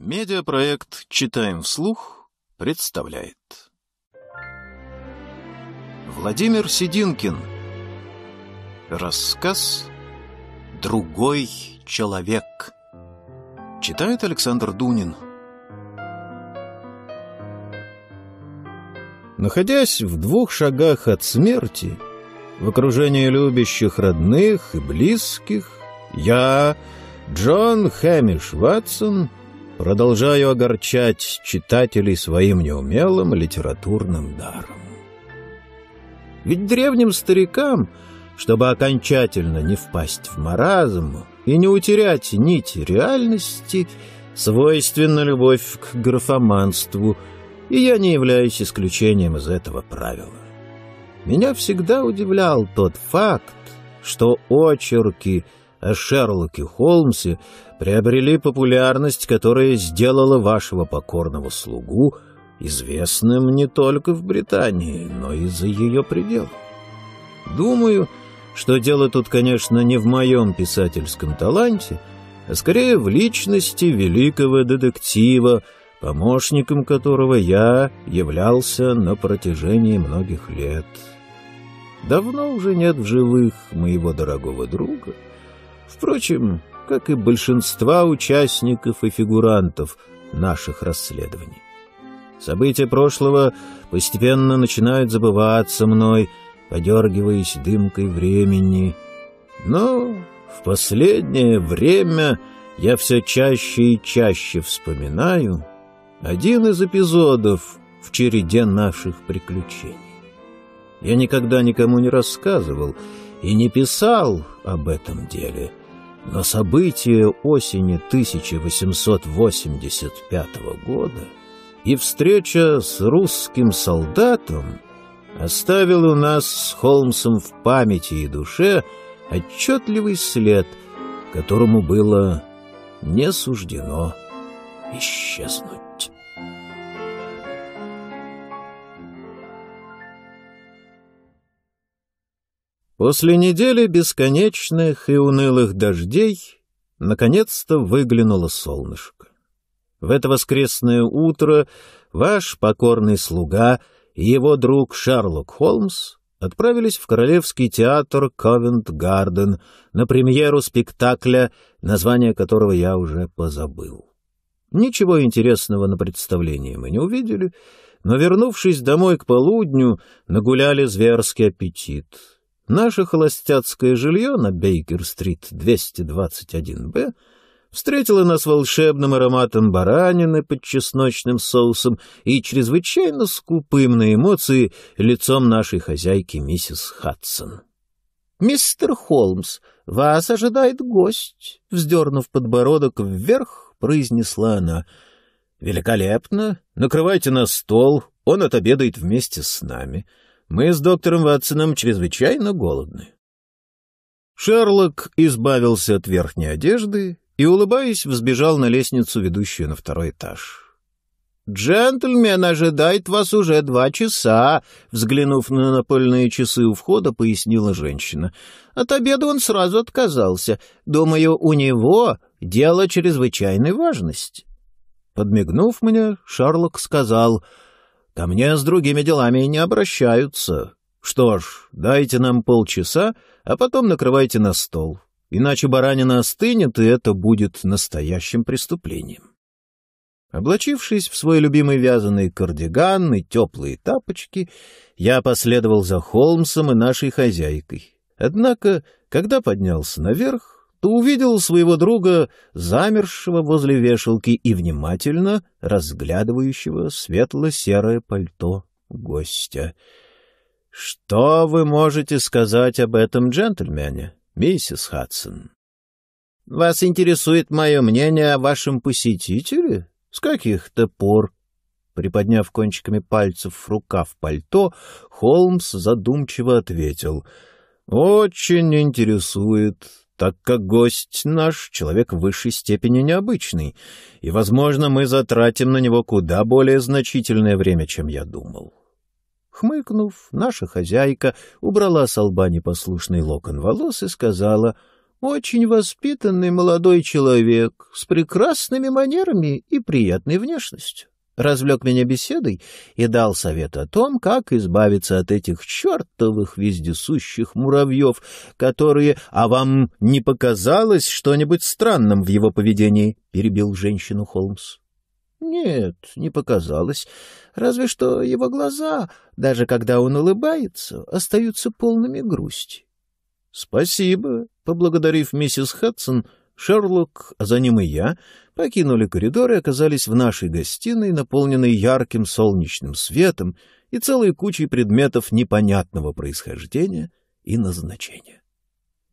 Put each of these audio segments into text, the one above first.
Медиапроект «Читаем вслух» представляет. Владимир Сидинкин. Рассказ «Другой человек». Читает Александр Дунин. Находясь в двух шагах от смерти, в окружении любящих родных и близких, я, Джон Хэмиш Ватсон, — продолжаю огорчать читателей своим неумелым литературным даром. Ведь древним старикам, чтобы окончательно не впасть в маразм и не утерять нить реальности, свойственна любовь к графоманству, и я не являюсь исключением из этого правила. Меня всегда удивлял тот факт, что очерки о Шерлоке Холмсе — приобрели популярность, которая сделала вашего покорного слугу известным не только в Британии, но и за ее пределы. Думаю, что дело тут, конечно, не в моем писательском таланте, а скорее в личности великого детектива, помощником которого я являлся на протяжении многих лет. Давно уже нет в живых моего дорогого друга. Впрочем, как и большинства участников и фигурантов наших расследований. События прошлого постепенно начинают забываться мной, подергиваясь дымкой времени. Но в последнее время я все чаще и чаще вспоминаю один из эпизодов в череде наших приключений. Я никогда никому не рассказывал и не писал об этом деле — но события осени 1885 года и встреча с русским солдатом оставил у нас с Холмсом в памяти и душе отчетливый след, которому было не суждено исчезнуть. После недели бесконечных и унылых дождей наконец-то выглянуло солнышко. В это воскресное утро ваш покорный слуга и его друг Шерлок Холмс отправились в Королевский театр Ковент-Гарден на премьеру спектакля, название которого я уже позабыл. Ничего интересного на представлении мы не увидели, но, вернувшись домой к полудню, нагуляли зверский аппетит — Наше холостяцкое жилье на Бейкер-стрит 221-Б встретило нас волшебным ароматом баранины под чесночным соусом и чрезвычайно скупым на эмоции лицом нашей хозяйки миссис Хадсон. «Мистер Холмс, вас ожидает гость», — вздернув подбородок вверх, произнесла она. «Великолепно! Накрывайте на стол, он отобедает вместе с нами». Мы с доктором Ватсоном чрезвычайно голодны. Шерлок избавился от верхней одежды и, улыбаясь, взбежал на лестницу, ведущую на второй этаж. «Джентльмен ожидает вас уже два часа», — взглянув на напольные часы у входа, пояснила женщина. «От обеда он сразу отказался. Думаю, у него дело чрезвычайной важности». Подмигнув мне, Шарлок сказал — Ко мне с другими делами не обращаются. Что ж, дайте нам полчаса, а потом накрывайте на стол. Иначе баранина остынет, и это будет настоящим преступлением. Облачившись в свой любимый вязаный кардиган и теплые тапочки, я последовал за Холмсом и нашей хозяйкой. Однако, когда поднялся наверх, то увидел своего друга, замершего возле вешалки и внимательно разглядывающего светло-серое пальто гостя. — Что вы можете сказать об этом джентльмене, миссис Хадсон? — Вас интересует мое мнение о вашем посетителе? С каких-то пор? Приподняв кончиками пальцев рукав пальто, Холмс задумчиво ответил — «Очень интересует так как гость наш — человек высшей степени необычный, и, возможно, мы затратим на него куда более значительное время, чем я думал. Хмыкнув, наша хозяйка убрала с лба непослушный локон волос и сказала, «Очень воспитанный молодой человек, с прекрасными манерами и приятной внешностью» развлек меня беседой и дал совет о том, как избавиться от этих чертовых вездесущих муравьев, которые... — А вам не показалось что-нибудь странным в его поведении? — перебил женщину Холмс. — Нет, не показалось. Разве что его глаза, даже когда он улыбается, остаются полными грусти. — Спасибо, — поблагодарив миссис Хадсон, — Шерлок, а за ним и я, покинули коридор и оказались в нашей гостиной, наполненной ярким солнечным светом и целой кучей предметов непонятного происхождения и назначения.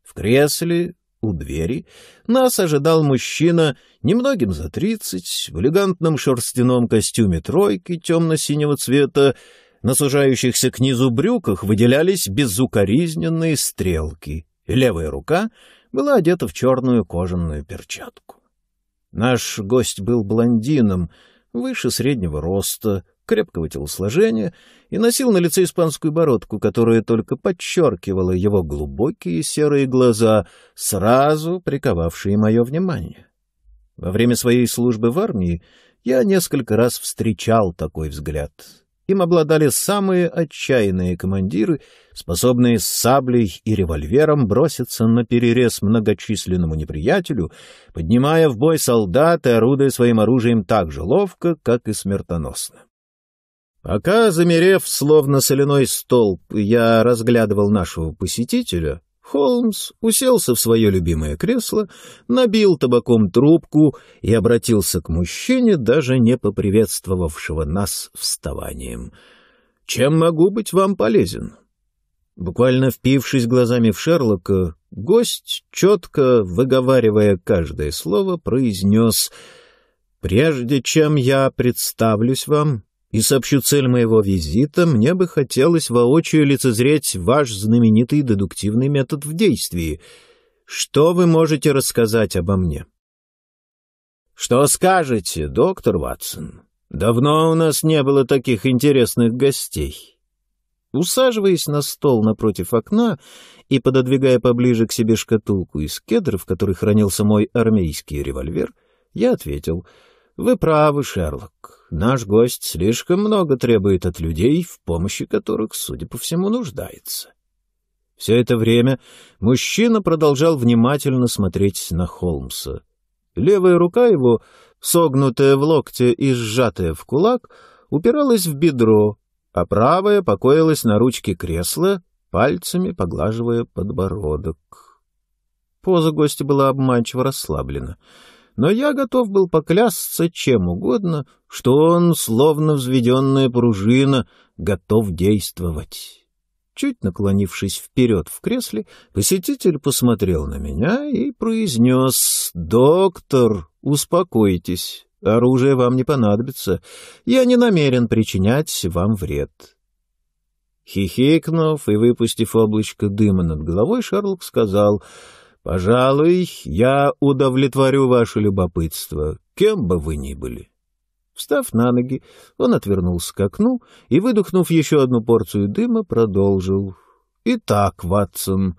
В кресле у двери нас ожидал мужчина немногим за тридцать, в элегантном шерстяном костюме тройки темно-синего цвета, на сужающихся к низу брюках выделялись безукоризненные стрелки, левая рука была одета в черную кожаную перчатку. Наш гость был блондином, выше среднего роста, крепкого телосложения и носил на лице испанскую бородку, которая только подчеркивала его глубокие серые глаза, сразу приковавшие мое внимание. Во время своей службы в армии я несколько раз встречал такой взгляд — им обладали самые отчаянные командиры, способные с саблей и револьвером броситься на перерез многочисленному неприятелю, поднимая в бой солдат и орудуя своим оружием так же ловко, как и смертоносно. Пока, замерев, словно соляной столб, я разглядывал нашего посетителя, Холмс уселся в свое любимое кресло, набил табаком трубку и обратился к мужчине, даже не поприветствовавшего нас вставанием. «Чем могу быть вам полезен?» Буквально впившись глазами в Шерлока, гость, четко выговаривая каждое слово, произнес «Прежде чем я представлюсь вам, и сообщу цель моего визита, мне бы хотелось воочию лицезреть ваш знаменитый дедуктивный метод в действии. Что вы можете рассказать обо мне?» «Что скажете, доктор Ватсон? Давно у нас не было таких интересных гостей». Усаживаясь на стол напротив окна и пододвигая поближе к себе шкатулку из кедров, в которой хранился мой армейский револьвер, я ответил — вы правы, Шерлок. Наш гость слишком много требует от людей, в помощи которых, судя по всему, нуждается. Все это время мужчина продолжал внимательно смотреть на Холмса. Левая рука его, согнутая в локте и сжатая в кулак, упиралась в бедро, а правая покоилась на ручке кресла, пальцами поглаживая подбородок. Поза гостя была обманчиво расслаблена — но я готов был поклясться чем угодно, что он, словно взведенная пружина, готов действовать. Чуть наклонившись вперед в кресле, посетитель посмотрел на меня и произнес «Доктор, успокойтесь, оружие вам не понадобится, я не намерен причинять вам вред». Хихикнув и выпустив облачко дыма над головой, Шерлок сказал — Пожалуй, я удовлетворю ваше любопытство, кем бы вы ни были. Встав на ноги, он отвернулся к окну и, выдохнув еще одну порцию дыма, продолжил. Итак, Ватсон,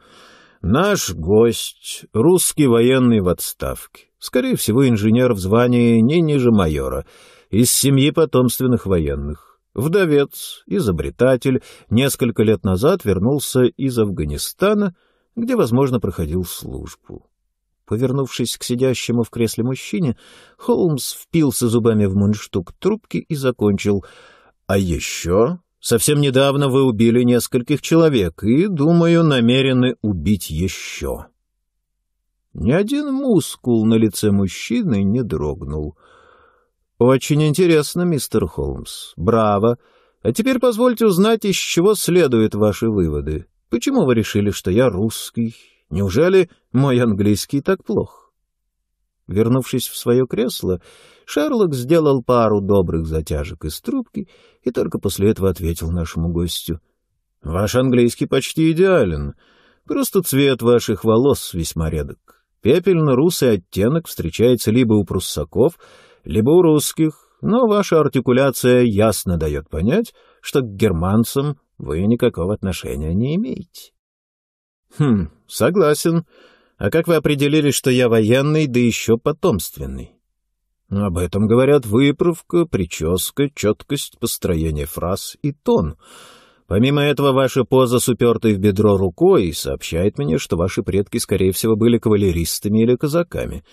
наш гость — русский военный в отставке. Скорее всего, инженер в звании не ниже майора, из семьи потомственных военных. Вдовец, изобретатель, несколько лет назад вернулся из Афганистана — где, возможно, проходил службу. Повернувшись к сидящему в кресле мужчине, Холмс впился зубами в мундштук трубки и закончил. «А еще совсем недавно вы убили нескольких человек и, думаю, намерены убить еще». Ни один мускул на лице мужчины не дрогнул. «Очень интересно, мистер Холмс. Браво. А теперь позвольте узнать, из чего следуют ваши выводы». Почему вы решили, что я русский? Неужели мой английский так плох? Вернувшись в свое кресло, Шерлок сделал пару добрых затяжек из трубки и только после этого ответил нашему гостю. — Ваш английский почти идеален. Просто цвет ваших волос весьма редок. Пепельно-русый оттенок встречается либо у пруссаков, либо у русских, но ваша артикуляция ясно дает понять, что к германцам вы никакого отношения не имеете. Хм, согласен. А как вы определили, что я военный, да еще потомственный? Об этом говорят выправка, прическа, четкость, построение фраз и тон. Помимо этого, ваша поза с упертой в бедро рукой сообщает мне, что ваши предки, скорее всего, были кавалеристами или казаками.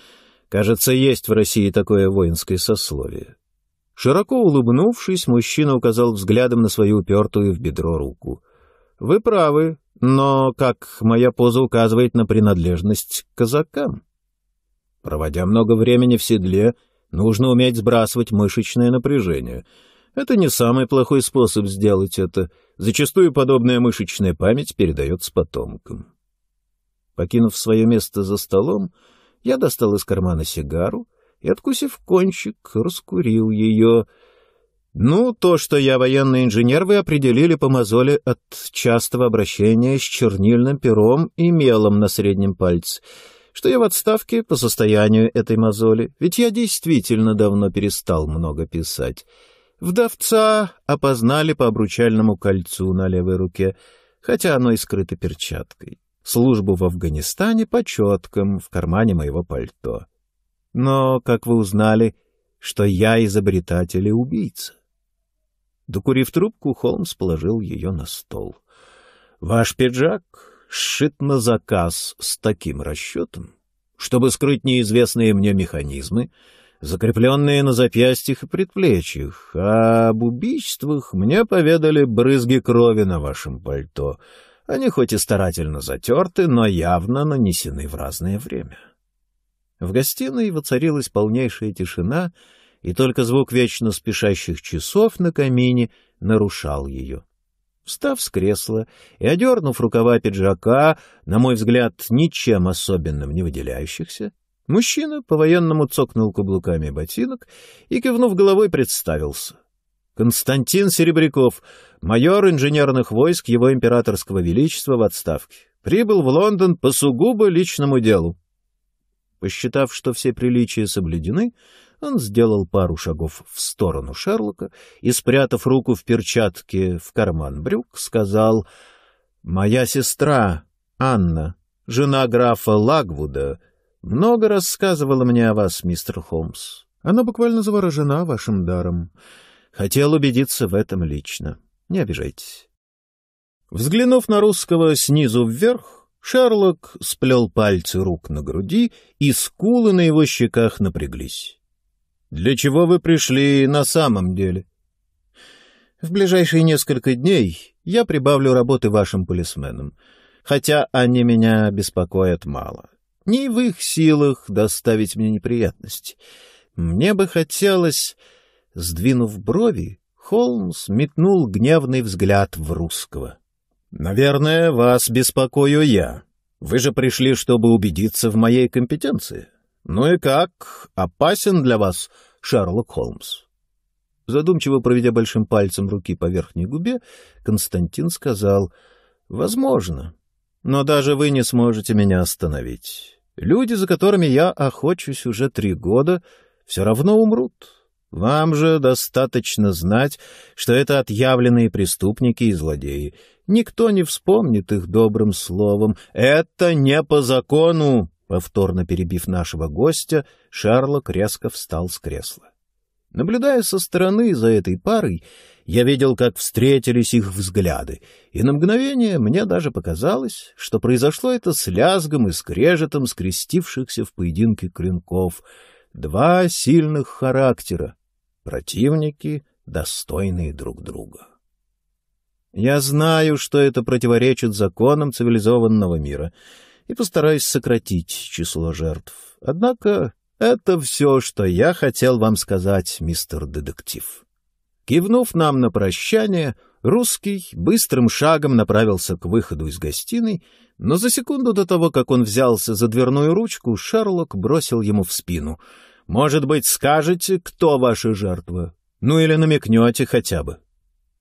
Кажется, есть в России такое воинское сословие. Широко улыбнувшись, мужчина указал взглядом на свою упертую в бедро руку. «Вы правы, но как моя поза указывает на принадлежность к казакам?» «Проводя много времени в седле, нужно уметь сбрасывать мышечное напряжение. Это не самый плохой способ сделать это. Зачастую подобная мышечная память передается потомкам». Покинув свое место за столом, я достал из кармана сигару, и, откусив кончик, раскурил ее. Ну, то, что я военный инженер, вы определили по мозоли от частого обращения с чернильным пером и мелом на среднем пальце, что я в отставке по состоянию этой мозоли, ведь я действительно давно перестал много писать. Вдовца опознали по обручальному кольцу на левой руке, хотя оно и скрыто перчаткой. Службу в Афганистане по четкам в кармане моего пальто. Но, как вы узнали, что я изобретатель и убийца? Докурив трубку, Холмс положил ее на стол. Ваш пиджак сшит на заказ с таким расчетом, чтобы скрыть неизвестные мне механизмы, закрепленные на запястьях и предплечьях. А об убийствах мне поведали брызги крови на вашем пальто. Они хоть и старательно затерты, но явно нанесены в разное время. — в гостиной воцарилась полнейшая тишина, и только звук вечно спешащих часов на камине нарушал ее. Встав с кресла и одернув рукава пиджака, на мой взгляд, ничем особенным не выделяющихся, мужчина по-военному цокнул каблуками ботинок и, кивнув головой, представился. Константин Серебряков, майор инженерных войск Его Императорского Величества в отставке, прибыл в Лондон по сугубо личному делу. Посчитав, что все приличия соблюдены, он сделал пару шагов в сторону Шерлока и, спрятав руку в перчатке в карман брюк, сказал «Моя сестра, Анна, жена графа Лагвуда, много рассказывала мне о вас, мистер Холмс. Она буквально заворожена вашим даром. Хотел убедиться в этом лично. Не обижайтесь». Взглянув на русского снизу вверх, Шерлок сплел пальцы рук на груди, и скулы на его щеках напряглись. «Для чего вы пришли на самом деле?» «В ближайшие несколько дней я прибавлю работы вашим полисменам, хотя они меня беспокоят мало. Не в их силах доставить мне неприятности. Мне бы хотелось...» Сдвинув брови, Холмс метнул гневный взгляд в русского — «Наверное, вас беспокою я. Вы же пришли, чтобы убедиться в моей компетенции. Ну и как? Опасен для вас Шерлок Холмс?» Задумчиво проведя большим пальцем руки по верхней губе, Константин сказал, «Возможно, но даже вы не сможете меня остановить. Люди, за которыми я охочусь уже три года, все равно умрут. Вам же достаточно знать, что это отъявленные преступники и злодеи. Никто не вспомнит их добрым словом. Это не по закону!» Повторно перебив нашего гостя, Шарлок резко встал с кресла. Наблюдая со стороны за этой парой, я видел, как встретились их взгляды, и на мгновение мне даже показалось, что произошло это с лязгом и скрежетом скрестившихся в поединке клинков. Два сильных характера, Противники, достойные друг друга. Я знаю, что это противоречит законам цивилизованного мира, и постараюсь сократить число жертв. Однако это все, что я хотел вам сказать, мистер детектив. Кивнув нам на прощание, русский быстрым шагом направился к выходу из гостиной, но за секунду до того, как он взялся за дверную ручку, Шерлок бросил ему в спину — может быть, скажете, кто ваша жертва? Ну или намекнете хотя бы».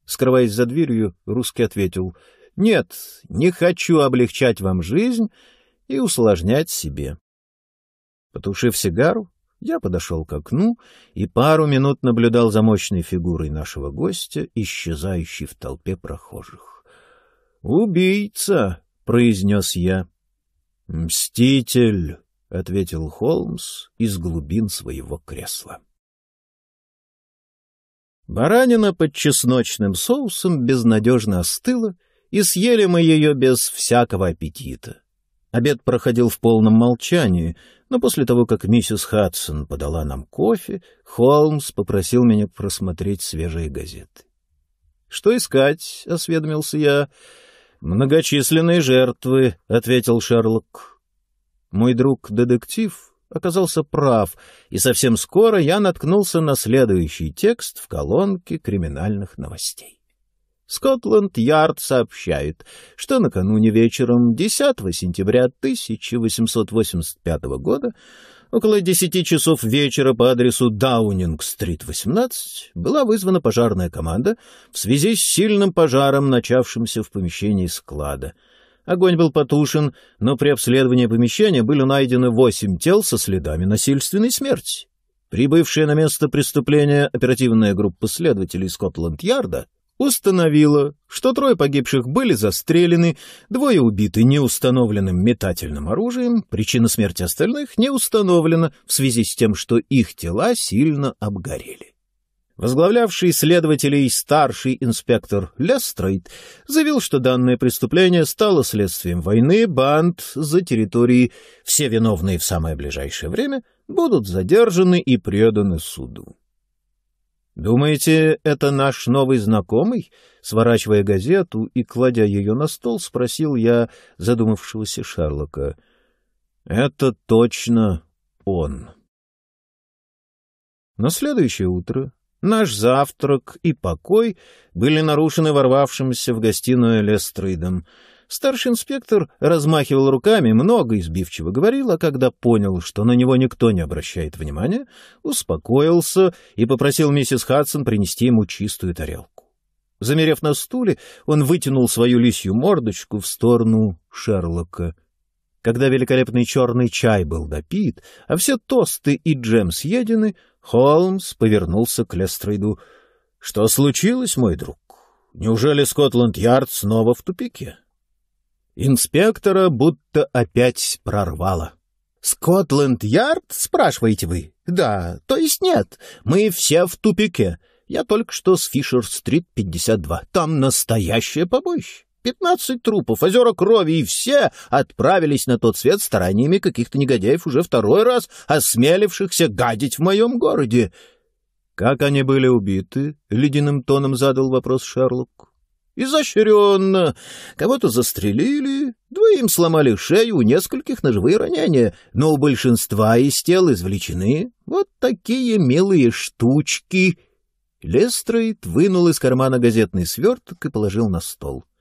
Скрываясь за дверью, русский ответил, «Нет, не хочу облегчать вам жизнь и усложнять себе». Потушив сигару, я подошел к окну и пару минут наблюдал за мощной фигурой нашего гостя, исчезающей в толпе прохожих. «Убийца!» — произнес я. «Мститель!» — ответил Холмс из глубин своего кресла. Баранина под чесночным соусом безнадежно остыла, и съели мы ее без всякого аппетита. Обед проходил в полном молчании, но после того, как миссис Хадсон подала нам кофе, Холмс попросил меня просмотреть свежие газеты. — Что искать? — осведомился я. — Многочисленные жертвы, — ответил Шерлок. Мой друг-детектив оказался прав, и совсем скоро я наткнулся на следующий текст в колонке криминальных новостей. Скотланд-Ярд сообщает, что накануне вечером 10 сентября 1885 года около 10 часов вечера по адресу Даунинг-стрит, 18, была вызвана пожарная команда в связи с сильным пожаром, начавшимся в помещении склада — Огонь был потушен, но при обследовании помещения были найдены восемь тел со следами насильственной смерти. Прибывшая на место преступления оперативная группа следователей Скотланд-Ярда установила, что трое погибших были застрелены, двое убиты неустановленным метательным оружием, причина смерти остальных не установлена в связи с тем, что их тела сильно обгорели. Возглавлявший следователей старший инспектор Лестрейд заявил, что данное преступление стало следствием войны банд за территории Все виновные в самое ближайшее время будут задержаны и преданы суду. «Думаете, это наш новый знакомый?» Сворачивая газету и кладя ее на стол, спросил я задумавшегося Шерлока. «Это точно он». На следующее утро Наш завтрак и покой были нарушены ворвавшимся в гостиную Лестридом. Старший инспектор размахивал руками, много избивчиво говорил, а когда понял, что на него никто не обращает внимания, успокоился и попросил миссис Хадсон принести ему чистую тарелку. Замерев на стуле, он вытянул свою лисью мордочку в сторону Шерлока. Когда великолепный черный чай был допит, а все тосты и джем съедены — Холмс повернулся к Лестрейду. — Что случилось, мой друг? Неужели Скотланд-Ярд снова в тупике? Инспектора будто опять прорвало. — Скотланд-Ярд, спрашиваете вы? — Да, то есть нет. Мы все в тупике. Я только что с Фишер-стрит 52. Там настоящее побоище. Пятнадцать трупов, озера крови, и все отправились на тот свет стараниями каких-то негодяев уже второй раз, осмелившихся гадить в моем городе. — Как они были убиты? — ледяным тоном задал вопрос Шерлок. — Изощренно. Кого-то застрелили, двоим сломали шею, у нескольких ножевые ранения, но у большинства из тел извлечены вот такие милые штучки. Лестрейд вынул из кармана газетный сверток и положил на стол. —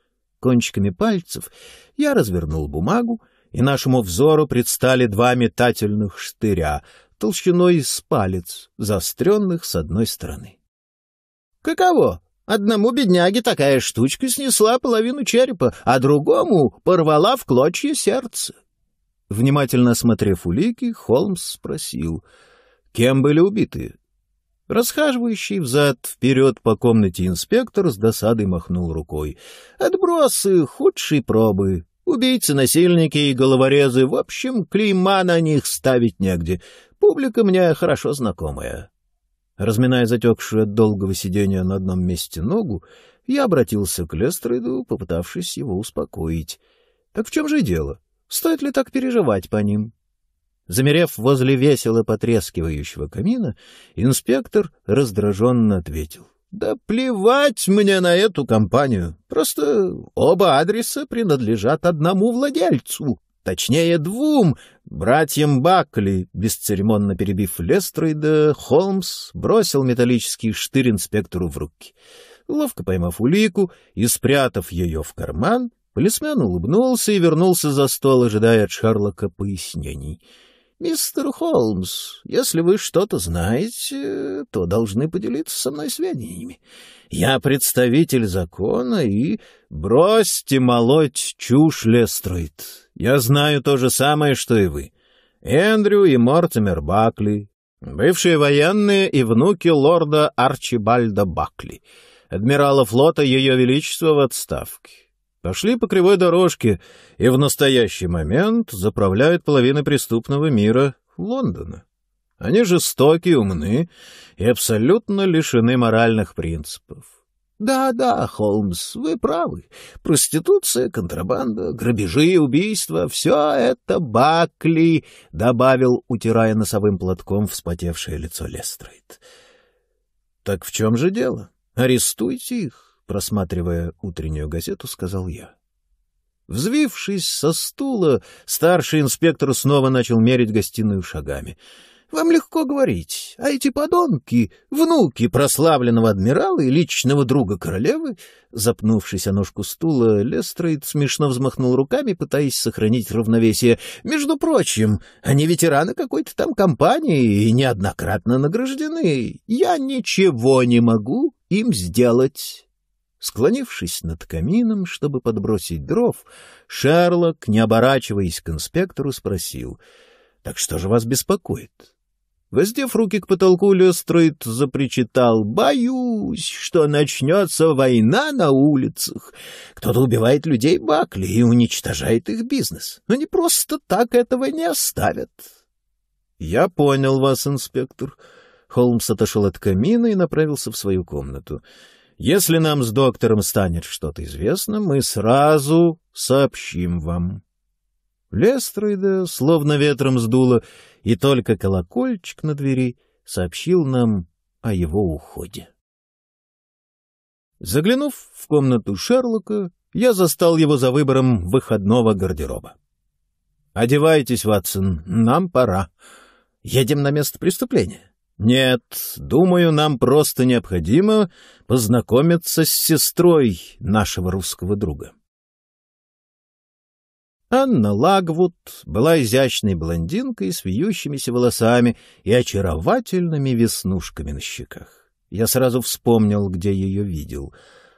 Кончиками пальцев я развернул бумагу, и нашему взору предстали два метательных штыря, толщиной с палец, заостренных с одной стороны. — Каково? Одному бедняге такая штучка снесла половину черепа, а другому порвала в клочья сердце. Внимательно осмотрев улики, Холмс спросил, кем были убиты Расхаживающий взад-вперед по комнате инспектор с досадой махнул рукой. «Отбросы худшие пробы. Убийцы, насильники и головорезы. В общем, клейма на них ставить негде. Публика мне хорошо знакомая». Разминая затекшую от долгого сидения на одном месте ногу, я обратился к Лестрейду, попытавшись его успокоить. «Так в чем же дело? Стоит ли так переживать по ним?» Замерев возле весело потрескивающего камина, инспектор раздраженно ответил. — Да плевать мне на эту компанию. Просто оба адреса принадлежат одному владельцу. Точнее, двум братьям Бакли, бесцеремонно перебив Лестрейда, Холмс бросил металлический штырь инспектору в руки. Ловко поймав улику и спрятав ее в карман, полисмен улыбнулся и вернулся за стол, ожидая от Шарлока пояснений — «Мистер Холмс, если вы что-то знаете, то должны поделиться со мной сведениями. Я представитель закона и...» «Бросьте молоть чушь, Лестрейд. Я знаю то же самое, что и вы. Эндрю и Мортимер Бакли, бывшие военные и внуки лорда Арчибальда Бакли, адмирала флота Ее Величества в отставке пошли по кривой дорожке и в настоящий момент заправляют половины преступного мира Лондона. Они жестоки, умны и абсолютно лишены моральных принципов. Да, — Да-да, Холмс, вы правы. Проституция, контрабанда, грабежи, убийства — все это бакли, — добавил, утирая носовым платком вспотевшее лицо Лестрейд. — Так в чем же дело? Арестуйте их просматривая утреннюю газету, сказал я. Взвившись со стула, старший инспектор снова начал мерить гостиную шагами. Вам легко говорить, а эти подонки, внуки прославленного адмирала и личного друга королевы, запнувшись о ножку стула, Лестрейд смешно взмахнул руками, пытаясь сохранить равновесие. Между прочим, они ветераны какой-то там компании и неоднократно награждены. Я ничего не могу им сделать. Склонившись над камином, чтобы подбросить дров, Шерлок, не оборачиваясь к инспектору, спросил, «Так что же вас беспокоит?» Воздев руки к потолку, Лестрейд запричитал. «Боюсь, что начнется война на улицах. Кто-то убивает людей Бакли и уничтожает их бизнес. Но не просто так этого не оставят». «Я понял вас, инспектор». Холмс отошел от камина и направился в свою комнату. Если нам с доктором станет что-то известно, мы сразу сообщим вам. Лестрейда словно ветром сдуло, и только колокольчик на двери сообщил нам о его уходе. Заглянув в комнату Шерлока, я застал его за выбором выходного гардероба. «Одевайтесь, Ватсон, нам пора. Едем на место преступления». «Нет, думаю, нам просто необходимо познакомиться с сестрой нашего русского друга». Анна Лагвуд была изящной блондинкой с вьющимися волосами и очаровательными веснушками на щеках. Я сразу вспомнил, где ее видел.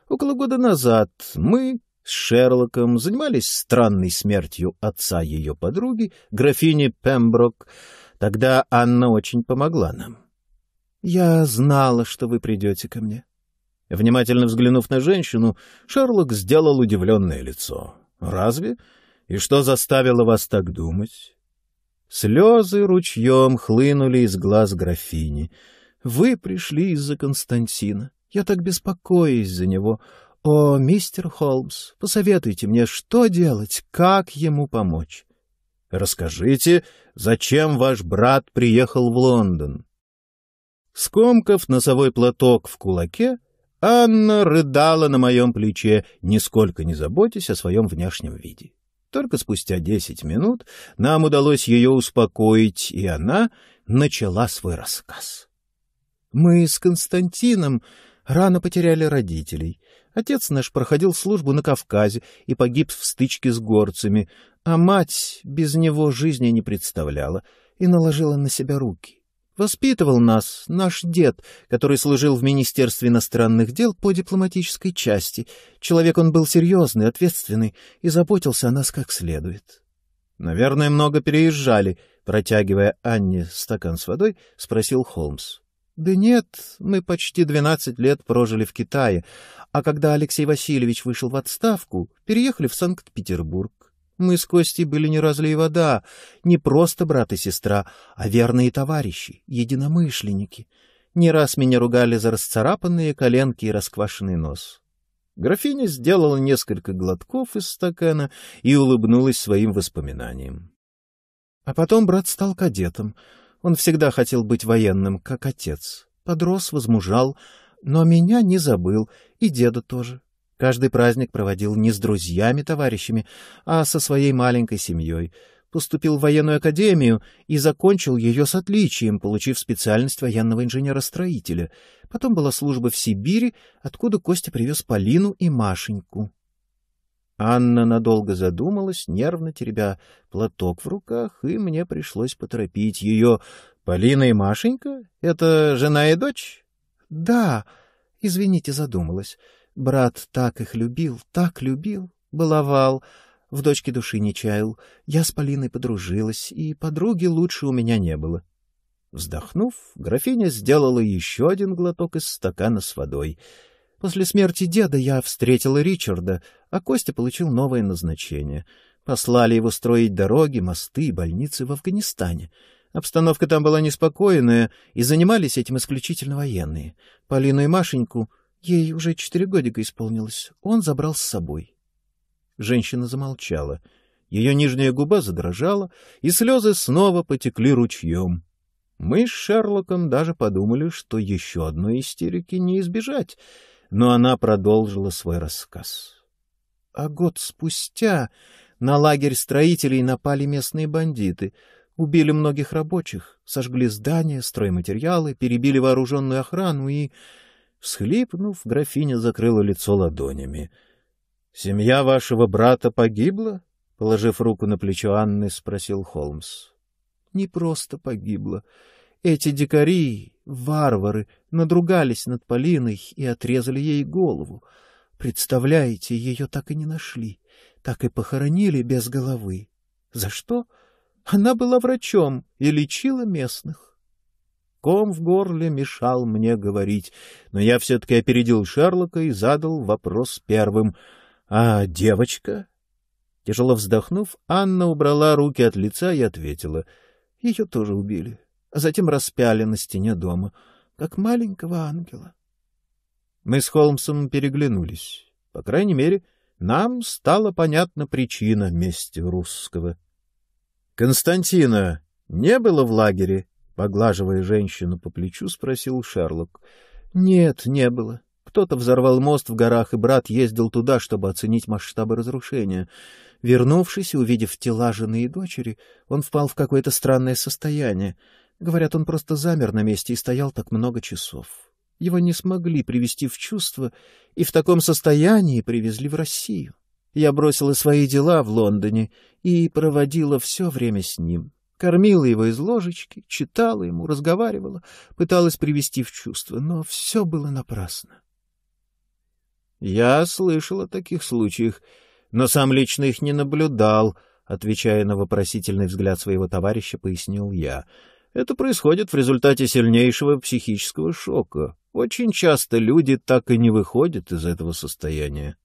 Около года назад мы с Шерлоком занимались странной смертью отца ее подруги, графини Пемброк. Тогда Анна очень помогла нам. «Я знала, что вы придете ко мне». Внимательно взглянув на женщину, Шерлок сделал удивленное лицо. «Разве? И что заставило вас так думать?» Слезы ручьем хлынули из глаз графини. «Вы пришли из-за Константина. Я так беспокоюсь за него. О, мистер Холмс, посоветуйте мне, что делать, как ему помочь?» «Расскажите, зачем ваш брат приехал в Лондон?» Скомкав носовой платок в кулаке, Анна рыдала на моем плече, нисколько не заботясь о своем внешнем виде. Только спустя десять минут нам удалось ее успокоить, и она начала свой рассказ. «Мы с Константином рано потеряли родителей. Отец наш проходил службу на Кавказе и погиб в стычке с горцами, а мать без него жизни не представляла и наложила на себя руки. Воспитывал нас наш дед, который служил в Министерстве иностранных дел по дипломатической части. Человек он был серьезный, ответственный и заботился о нас как следует. — Наверное, много переезжали, — протягивая Анне стакан с водой, спросил Холмс. — Да нет, мы почти двенадцать лет прожили в Китае, а когда Алексей Васильевич вышел в отставку, переехали в Санкт-Петербург. Мы с Костей были не разлей вода, не просто брат и сестра, а верные товарищи, единомышленники. Не раз меня ругали за расцарапанные коленки и расквашенный нос. Графиня сделала несколько глотков из стакана и улыбнулась своим воспоминаниям. А потом брат стал кадетом. Он всегда хотел быть военным, как отец. Подрос, возмужал, но меня не забыл, и деда тоже. Каждый праздник проводил не с друзьями-товарищами, а со своей маленькой семьей. Поступил в военную академию и закончил ее с отличием, получив специальность военного инженера-строителя. Потом была служба в Сибири, откуда Костя привез Полину и Машеньку. Анна надолго задумалась, нервно теребя платок в руках, и мне пришлось поторопить ее. — Полина и Машенька? Это жена и дочь? — Да. Извините, задумалась. Брат так их любил, так любил, баловал, в дочке души не чаял. Я с Полиной подружилась, и подруги лучше у меня не было. Вздохнув, графиня сделала еще один глоток из стакана с водой. После смерти деда я встретила Ричарда, а Костя получил новое назначение. Послали его строить дороги, мосты и больницы в Афганистане. Обстановка там была неспокойная, и занимались этим исключительно военные. Полину и Машеньку Ей уже четыре годика исполнилось. Он забрал с собой. Женщина замолчала. Ее нижняя губа задрожала, и слезы снова потекли ручьем. Мы с Шерлоком даже подумали, что еще одной истерики не избежать, но она продолжила свой рассказ. А год спустя на лагерь строителей напали местные бандиты, убили многих рабочих, сожгли здания, стройматериалы, перебили вооруженную охрану и... Всхлипнув, графиня закрыла лицо ладонями. — Семья вашего брата погибла? — положив руку на плечо Анны, спросил Холмс. — Не просто погибла. Эти дикари, варвары, надругались над Полиной и отрезали ей голову. Представляете, ее так и не нашли, так и похоронили без головы. За что? Она была врачом и лечила местных. Ком в горле мешал мне говорить, но я все-таки опередил Шерлока и задал вопрос первым. «А девочка?» Тяжело вздохнув, Анна убрала руки от лица и ответила. Ее тоже убили, а затем распяли на стене дома, как маленького ангела. Мы с Холмсом переглянулись. По крайней мере, нам стала понятна причина мести русского. — Константина не было в лагере? — Поглаживая женщину по плечу, спросил Шерлок. — Нет, не было. Кто-то взорвал мост в горах, и брат ездил туда, чтобы оценить масштабы разрушения. Вернувшись и увидев тела жены и дочери, он впал в какое-то странное состояние. Говорят, он просто замер на месте и стоял так много часов. Его не смогли привести в чувство, и в таком состоянии привезли в Россию. Я бросила свои дела в Лондоне и проводила все время с ним. Кормила его из ложечки, читала ему, разговаривала, пыталась привести в чувство, но все было напрасно. — Я слышал о таких случаях, но сам лично их не наблюдал, — отвечая на вопросительный взгляд своего товарища, пояснил я. — Это происходит в результате сильнейшего психического шока. Очень часто люди так и не выходят из этого состояния.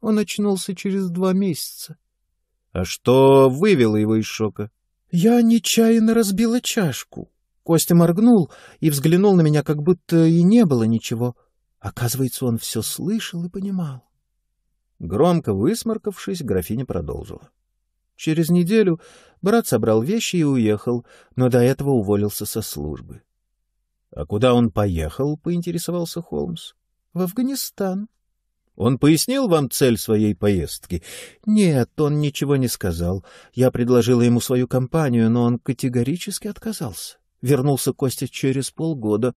Он очнулся через два месяца. — А что вывело его из шока? — «Я нечаянно разбила чашку». Костя моргнул и взглянул на меня, как будто и не было ничего. Оказывается, он все слышал и понимал. Громко высморкавшись, графиня продолжила. Через неделю брат собрал вещи и уехал, но до этого уволился со службы. — А куда он поехал? — поинтересовался Холмс. — В Афганистан, он пояснил вам цель своей поездки? — Нет, он ничего не сказал. Я предложила ему свою компанию, но он категорически отказался. Вернулся Костя через полгода.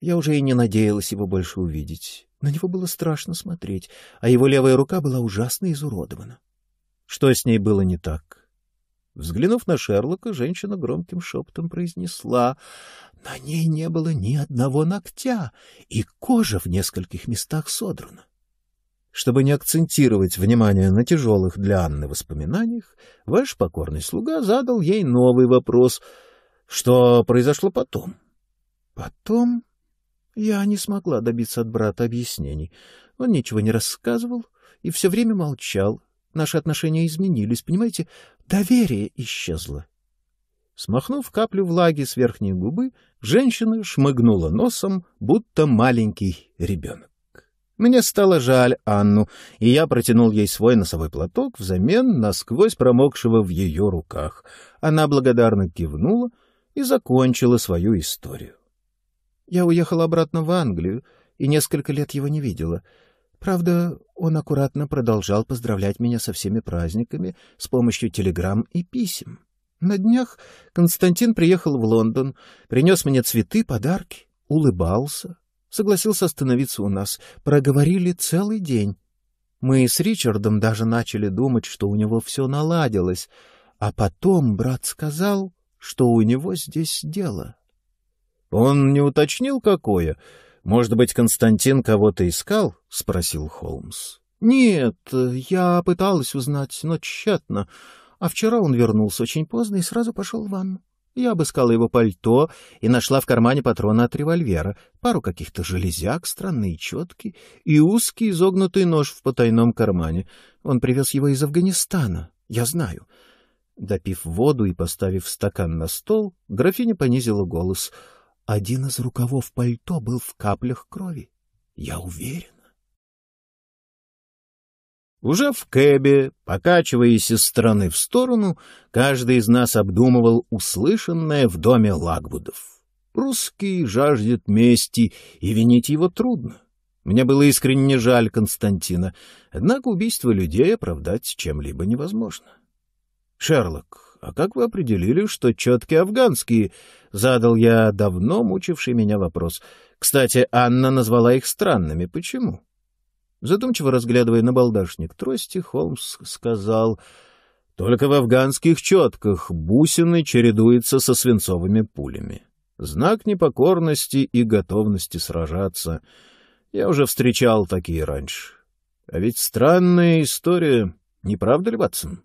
Я уже и не надеялась его больше увидеть. На него было страшно смотреть, а его левая рука была ужасно изуродована. Что с ней было не так? Взглянув на Шерлока, женщина громким шепотом произнесла. На ней не было ни одного ногтя, и кожа в нескольких местах содрана. Чтобы не акцентировать внимание на тяжелых для Анны воспоминаниях, ваш покорный слуга задал ей новый вопрос. Что произошло потом? Потом я не смогла добиться от брата объяснений. Он ничего не рассказывал и все время молчал. Наши отношения изменились, понимаете? Доверие исчезло. Смахнув каплю влаги с верхней губы, женщина шмыгнула носом, будто маленький ребенок. Мне стало жаль Анну, и я протянул ей свой носовой платок взамен насквозь промокшего в ее руках. Она благодарно кивнула и закончила свою историю. Я уехала обратно в Англию и несколько лет его не видела. Правда, он аккуратно продолжал поздравлять меня со всеми праздниками с помощью телеграмм и писем. На днях Константин приехал в Лондон, принес мне цветы, подарки, улыбался, согласился остановиться у нас. Проговорили целый день. Мы с Ричардом даже начали думать, что у него все наладилось, а потом брат сказал, что у него здесь дело. — Он не уточнил, какое? Может быть, Константин кого-то искал? — спросил Холмс. — Нет, я пыталась узнать, но тщетно. А вчера он вернулся очень поздно и сразу пошел в ванну. Я обыскала его пальто и нашла в кармане патроны от револьвера, пару каких-то железяк, странные четки и узкий изогнутый нож в потайном кармане. Он привез его из Афганистана, я знаю. Допив воду и поставив стакан на стол, графиня понизила голос. Один из рукавов пальто был в каплях крови. Я уверен. Уже в кэбе, покачиваясь из стороны в сторону, каждый из нас обдумывал услышанное в доме Лагвудов. Русский жаждет мести, и винить его трудно. Мне было искренне жаль Константина, однако убийство людей оправдать чем-либо невозможно. — Шерлок, а как вы определили, что четки афганские? — задал я давно мучивший меня вопрос. Кстати, Анна назвала их странными. Почему? — Задумчиво разглядывая набалдашник трости, Холмс сказал, «Только в афганских четках бусины чередуются со свинцовыми пулями. Знак непокорности и готовности сражаться. Я уже встречал такие раньше. А ведь странная история, не правда ли, Ватсон?»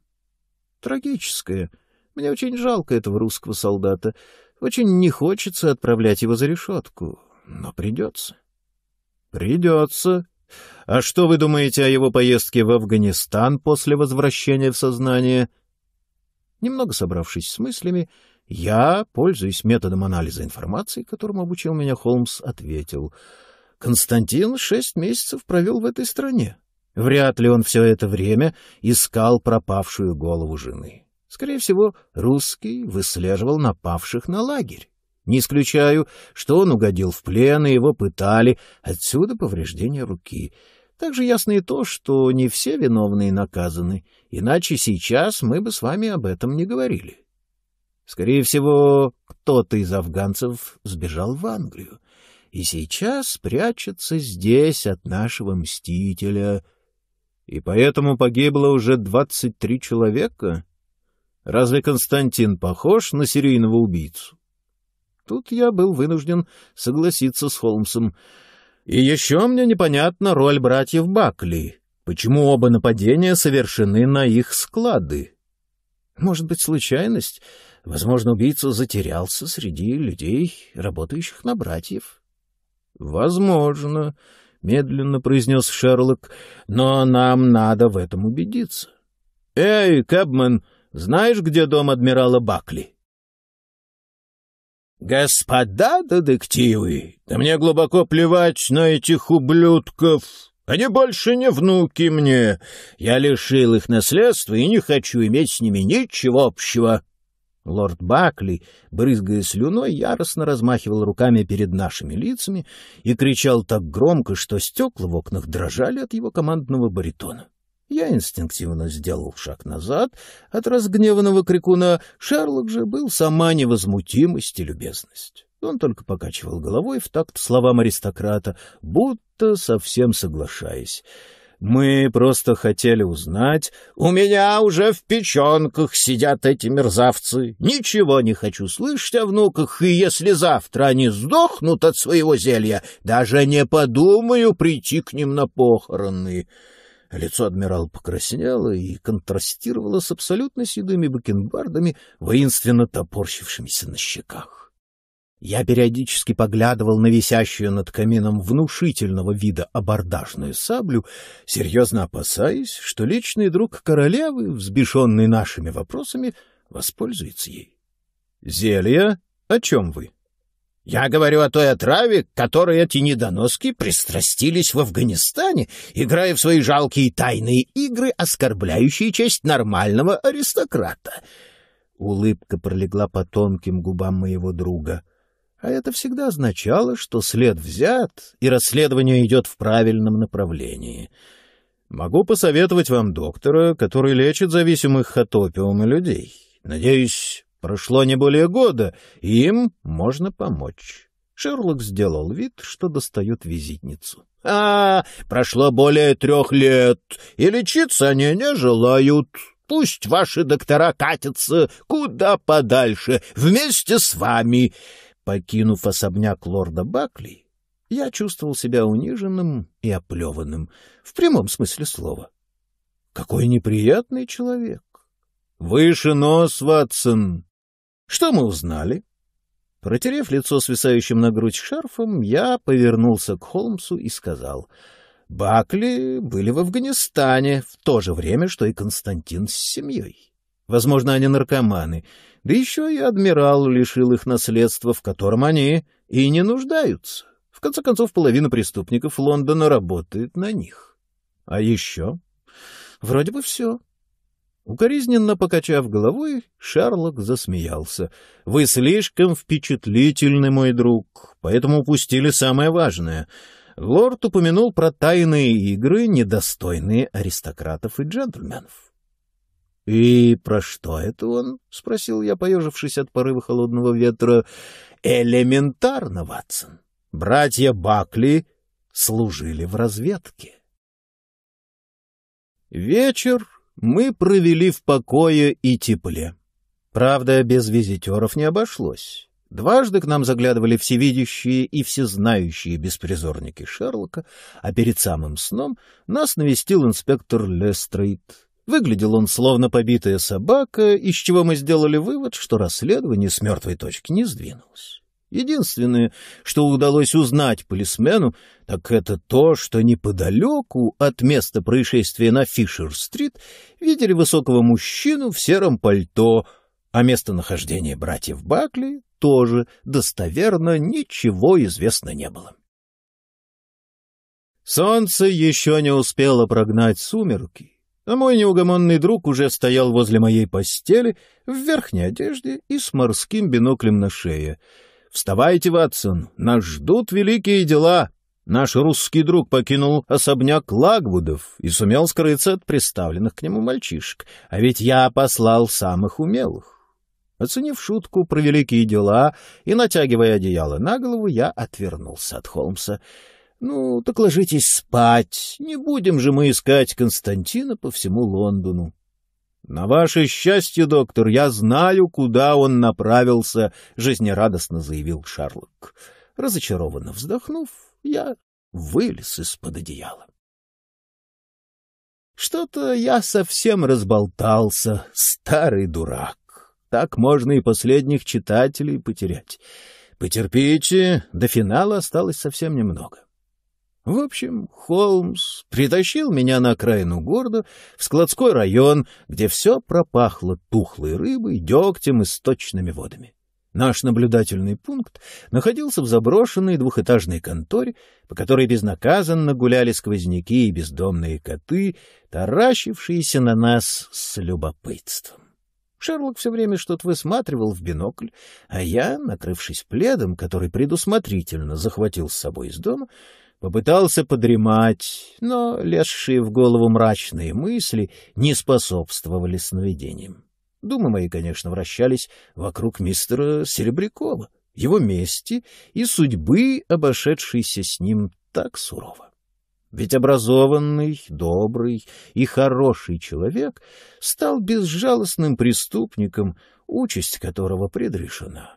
«Трагическая. Мне очень жалко этого русского солдата. Очень не хочется отправлять его за решетку, но придется». «Придется», а что вы думаете о его поездке в Афганистан после возвращения в сознание? Немного собравшись с мыслями, я, пользуясь методом анализа информации, которому обучил меня Холмс, ответил. Константин шесть месяцев провел в этой стране. Вряд ли он все это время искал пропавшую голову жены. Скорее всего, русский выслеживал напавших на лагерь. Не исключаю, что он угодил в плен, и его пытали. Отсюда повреждение руки. Также ясно и то, что не все виновные наказаны, иначе сейчас мы бы с вами об этом не говорили. Скорее всего, кто-то из афганцев сбежал в Англию и сейчас прячется здесь от нашего мстителя. И поэтому погибло уже двадцать три человека? Разве Константин похож на серийного убийцу? Тут я был вынужден согласиться с Холмсом. И еще мне непонятна роль братьев Бакли. Почему оба нападения совершены на их склады? Может быть, случайность? Возможно, убийца затерялся среди людей, работающих на братьев. — Возможно, — медленно произнес Шерлок, — но нам надо в этом убедиться. — Эй, Кэбман, знаешь, где дом адмирала Бакли? — «Господа детективы, да мне глубоко плевать на этих ублюдков. Они больше не внуки мне. Я лишил их наследства и не хочу иметь с ними ничего общего». Лорд Бакли, брызгая слюной, яростно размахивал руками перед нашими лицами и кричал так громко, что стекла в окнах дрожали от его командного баритона. Я инстинктивно сделал шаг назад от разгневанного крикуна. Шерлок же был сама невозмутимость и любезность. Он только покачивал головой в такт словам аристократа, будто совсем соглашаясь. Мы просто хотели узнать. У меня уже в печенках сидят эти мерзавцы. Ничего не хочу слышать о внуках, и если завтра они сдохнут от своего зелья, даже не подумаю прийти к ним на похороны. Лицо адмирала покраснело и контрастировало с абсолютно седыми бакенбардами, воинственно топорщившимися на щеках. Я периодически поглядывал на висящую над камином внушительного вида абордажную саблю, серьезно опасаясь, что личный друг королевы, взбешенный нашими вопросами, воспользуется ей. — Зелья, о чем вы? Я говорю о той отраве, которой эти недоноски пристрастились в Афганистане, играя в свои жалкие тайные игры, оскорбляющие честь нормального аристократа. Улыбка пролегла по тонким губам моего друга. А это всегда означало, что след взят, и расследование идет в правильном направлении. Могу посоветовать вам доктора, который лечит зависимых от опиума людей. Надеюсь, Прошло не более года, им можно помочь. Шерлок сделал вид, что достает визитницу. — А, прошло более трех лет, и лечиться они не желают. Пусть ваши доктора катятся куда подальше, вместе с вами. Покинув особняк лорда Бакли, я чувствовал себя униженным и оплеванным, в прямом смысле слова. Какой неприятный человек! — Выше нос, Ватсон! Что мы узнали? Протерев лицо свисающим на грудь шарфом, я повернулся к Холмсу и сказал. Бакли были в Афганистане в то же время, что и Константин с семьей. Возможно, они наркоманы. Да еще и адмирал лишил их наследства, в котором они и не нуждаются. В конце концов, половина преступников Лондона работает на них. А еще... Вроде бы все. Укоризненно покачав головой, Шарлок засмеялся. — Вы слишком впечатлительны, мой друг, поэтому упустили самое важное. Лорд упомянул про тайные игры, недостойные аристократов и джентльменов. — И про что это он? — спросил я, поежившись от порыва холодного ветра. — Элементарно, Ватсон. Братья Бакли служили в разведке. Вечер мы провели в покое и тепле. Правда, без визитеров не обошлось. Дважды к нам заглядывали всевидящие и всезнающие беспризорники Шерлока, а перед самым сном нас навестил инспектор Лестрейд. Выглядел он словно побитая собака, из чего мы сделали вывод, что расследование с мертвой точки не сдвинулось. Единственное, что удалось узнать полисмену, так это то, что неподалеку от места происшествия на Фишер-стрит видели высокого мужчину в сером пальто, а местонахождение братьев Бакли тоже достоверно ничего известно не было. Солнце еще не успело прогнать сумерки, а мой неугомонный друг уже стоял возле моей постели в верхней одежде и с морским биноклем на шее — «Вставайте, Ватсон, нас ждут великие дела!» Наш русский друг покинул особняк Лагвудов и сумел скрыться от представленных к нему мальчишек. А ведь я послал самых умелых. Оценив шутку про великие дела и натягивая одеяло на голову, я отвернулся от Холмса. «Ну, так ложитесь спать. Не будем же мы искать Константина по всему Лондону». «На ваше счастье, доктор, я знаю, куда он направился», — жизнерадостно заявил Шарлок. Разочарованно вздохнув, я вылез из-под одеяла. Что-то я совсем разболтался, старый дурак. Так можно и последних читателей потерять. Потерпите, до финала осталось совсем немного. В общем, Холмс притащил меня на окраину города, в складской район, где все пропахло тухлой рыбой, дегтем и сточными водами. Наш наблюдательный пункт находился в заброшенной двухэтажной конторе, по которой безнаказанно гуляли сквозняки и бездомные коты, таращившиеся на нас с любопытством. Шерлок все время что-то высматривал в бинокль, а я, накрывшись пледом, который предусмотрительно захватил с собой из дома, Попытался подремать, но лезшие в голову мрачные мысли не способствовали сновидениям. Думы мои, конечно, вращались вокруг мистера Серебрякова, его мести и судьбы, обошедшейся с ним так сурово. Ведь образованный, добрый и хороший человек стал безжалостным преступником, участь которого предрешена.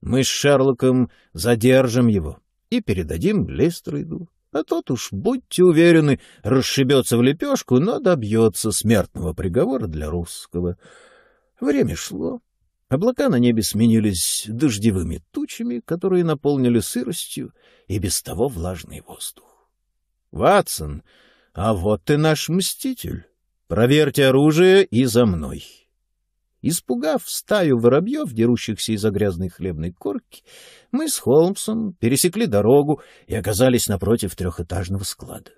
Мы с Шерлоком задержим его, и передадим Лестрейду. А тот уж, будьте уверены, расшибется в лепешку, но добьется смертного приговора для русского. Время шло. Облака на небе сменились дождевыми тучами, которые наполнили сыростью и без того влажный воздух. — Ватсон, а вот ты наш мститель. Проверьте оружие и за мной. Испугав стаю воробьев, дерущихся из-за грязной хлебной корки, мы с Холмсом пересекли дорогу и оказались напротив трехэтажного склада.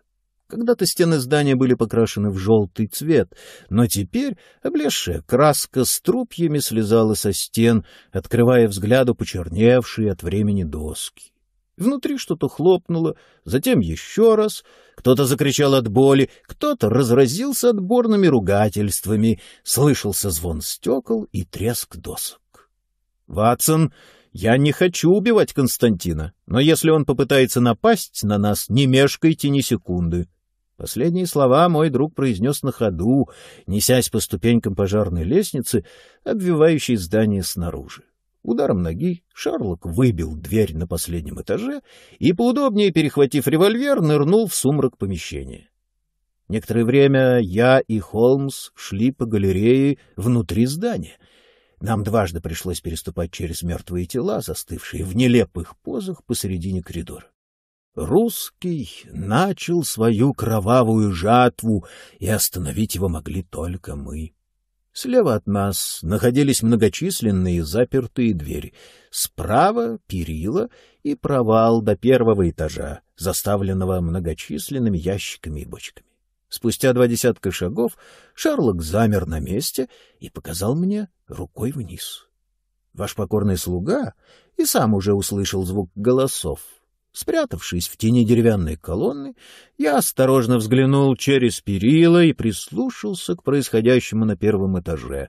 Когда-то стены здания были покрашены в желтый цвет, но теперь облезшая краска с трупьями слезала со стен, открывая взгляду почерневшие от времени доски. Внутри что-то хлопнуло, затем еще раз. Кто-то закричал от боли, кто-то разразился отборными ругательствами. Слышался звон стекол и треск досок. «Ватсон, я не хочу убивать Константина, но если он попытается напасть на нас, не мешкайте ни секунды». Последние слова мой друг произнес на ходу, несясь по ступенькам пожарной лестницы, обвивающей здание снаружи. Ударом ноги Шарлок выбил дверь на последнем этаже и, поудобнее перехватив револьвер, нырнул в сумрак помещения. Некоторое время я и Холмс шли по галерее внутри здания. Нам дважды пришлось переступать через мертвые тела, застывшие в нелепых позах посередине коридора. Русский начал свою кровавую жатву, и остановить его могли только мы. Слева от нас находились многочисленные запертые двери, справа — перила и провал до первого этажа, заставленного многочисленными ящиками и бочками. Спустя два десятка шагов Шарлок замер на месте и показал мне рукой вниз. Ваш покорный слуга и сам уже услышал звук голосов, Спрятавшись в тени деревянной колонны, я осторожно взглянул через перила и прислушался к происходящему на первом этаже.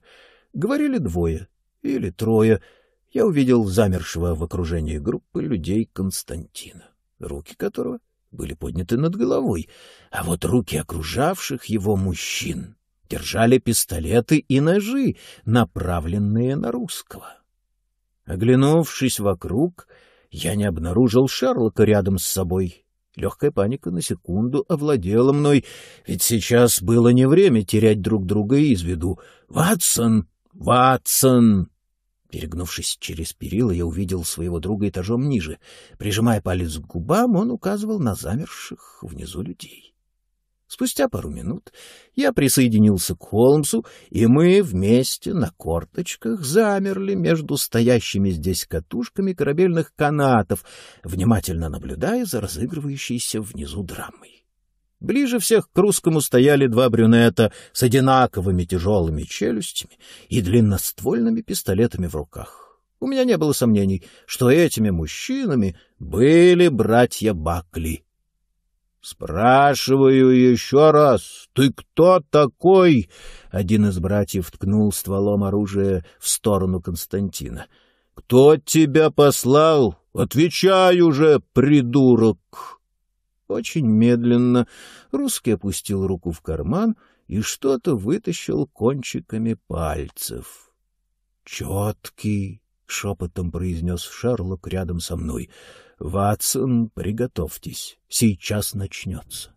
Говорили двое или трое. Я увидел замершего в окружении группы людей Константина, руки которого были подняты над головой, а вот руки окружавших его мужчин держали пистолеты и ножи, направленные на русского. Оглянувшись вокруг, я не обнаружил Шерлока рядом с собой. Легкая паника на секунду овладела мной, ведь сейчас было не время терять друг друга из виду. «Ватсон! Ватсон!» Перегнувшись через перила, я увидел своего друга этажом ниже. Прижимая палец к губам, он указывал на замерших внизу людей. Спустя пару минут я присоединился к Холмсу, и мы вместе на корточках замерли между стоящими здесь катушками корабельных канатов, внимательно наблюдая за разыгрывающейся внизу драмой. Ближе всех к русскому стояли два брюнета с одинаковыми тяжелыми челюстями и длинноствольными пистолетами в руках. У меня не было сомнений, что этими мужчинами были братья Бакли — «Спрашиваю еще раз, ты кто такой?» Один из братьев ткнул стволом оружия в сторону Константина. «Кто тебя послал? Отвечай уже, придурок!» Очень медленно русский опустил руку в карман и что-то вытащил кончиками пальцев. Четкий, — шепотом произнес Шерлок рядом со мной. — Ватсон, приготовьтесь, сейчас начнется.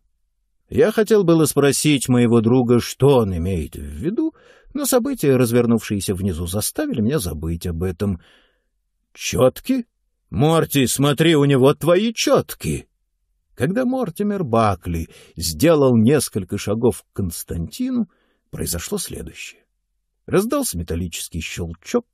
Я хотел было спросить моего друга, что он имеет в виду, но события, развернувшиеся внизу, заставили меня забыть об этом. — Четки? Морти, смотри, у него твои четки! Когда Мортимер Бакли сделал несколько шагов к Константину, произошло следующее. Раздался металлический щелчок,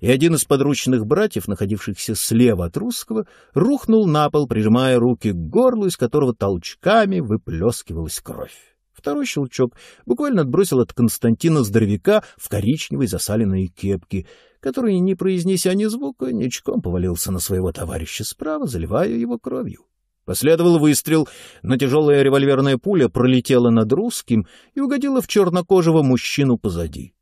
и один из подручных братьев, находившихся слева от русского, рухнул на пол, прижимая руки к горлу, из которого толчками выплескивалась кровь. Второй щелчок буквально отбросил от Константина здоровяка в коричневой засаленной кепке, который, не произнеся ни звука, ничком повалился на своего товарища справа, заливая его кровью. Последовал выстрел, но тяжелая револьверная пуля пролетела над русским и угодила в чернокожего мужчину позади.